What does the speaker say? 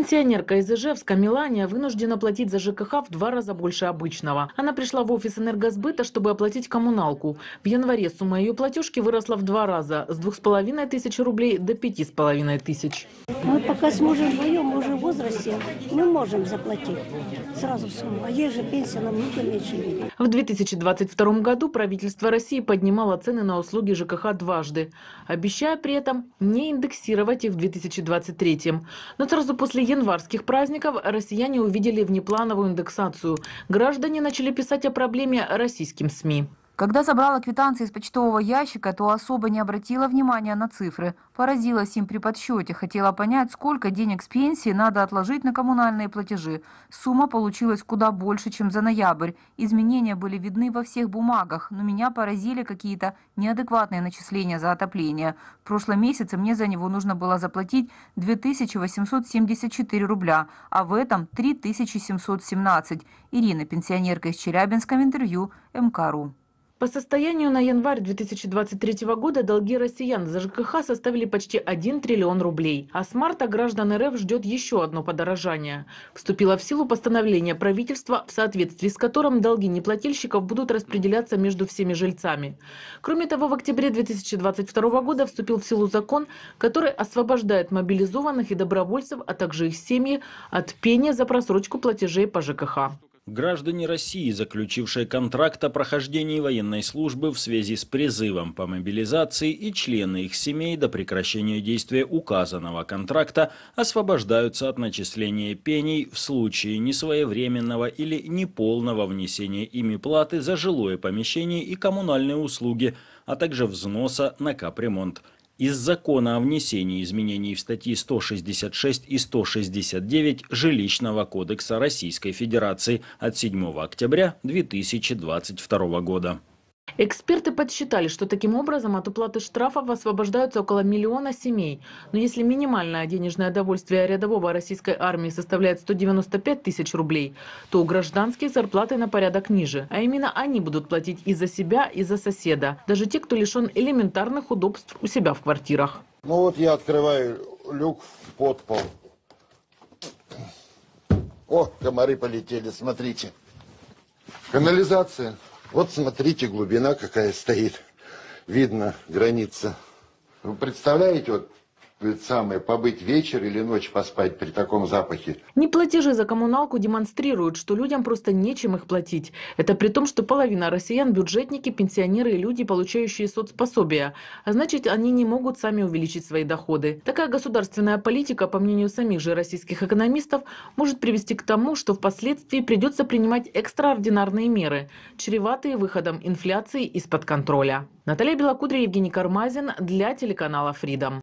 Пенсионерка из Ижевска Милания вынуждена платить за ЖКХ в два раза больше обычного. Она пришла в офис энергосбыта, чтобы оплатить коммуналку. В январе сумма ее платежки выросла в два раза – с двух с половиной тысяч рублей до пяти с половиной тысяч. Мы пока с мужем вдвоем, мы уже в возрасте, мы можем заплатить сразу сумму. А ей же пенсия намного меньше. В 2022 году правительство России поднимало цены на услуги ЖКХ дважды, обещая при этом не индексировать их в 2023. Но сразу после январских праздников россияне увидели внеплановую индексацию. Граждане начали писать о проблеме российским СМИ. Когда забрала квитанции из почтового ящика, то особо не обратила внимания на цифры. Поразилась им при подсчете, хотела понять, сколько денег с пенсии надо отложить на коммунальные платежи. Сумма получилась куда больше, чем за ноябрь. Изменения были видны во всех бумагах, но меня поразили какие-то неадекватные начисления за отопление. В прошлом месяце мне за него нужно было заплатить 2874 рубля, а в этом 3717. Ирина, пенсионерка из Челябинска, в интервью МК.ру. По состоянию на январь 2023 года долги россиян за ЖКХ составили почти 1 триллион рублей. А с марта граждан РФ ждет еще одно подорожание. Вступило в силу постановление правительства, в соответствии с которым долги неплательщиков будут распределяться между всеми жильцами. Кроме того, в октябре 2022 года вступил в силу закон, который освобождает мобилизованных и добровольцев, а также их семьи от пения за просрочку платежей по ЖКХ граждане России, заключившие контракт о прохождении военной службы в связи с призывом по мобилизации и члены их семей до прекращения действия указанного контракта освобождаются от начисления пений в случае несвоевременного или неполного внесения ими платы за жилое помещение и коммунальные услуги, а также взноса на капремонт из Закона о внесении изменений в статьи 166 и 169 Жилищного кодекса Российской Федерации от 7 октября 2022 года. Эксперты подсчитали, что таким образом от уплаты штрафов освобождаются около миллиона семей. Но если минимальное денежное довольствие рядового российской армии составляет 195 тысяч рублей, то у гражданских зарплаты на порядок ниже. А именно они будут платить и за себя, и за соседа. Даже те, кто лишен элементарных удобств у себя в квартирах. Ну вот я открываю люк в подпол. О, комары полетели, смотрите. Канализация. Вот смотрите, глубина какая стоит. Видно граница. Вы представляете, вот это самое, побыть вечер или ночь поспать при таком запахе. Неплатежи за коммуналку демонстрируют, что людям просто нечем их платить. Это при том, что половина россиян – бюджетники, пенсионеры и люди, получающие соцпособия. А значит, они не могут сами увеличить свои доходы. Такая государственная политика, по мнению самих же российских экономистов, может привести к тому, что впоследствии придется принимать экстраординарные меры, чреватые выходом инфляции из-под контроля. Наталья Белокудри, Евгений Кармазин для телеканала Freedom.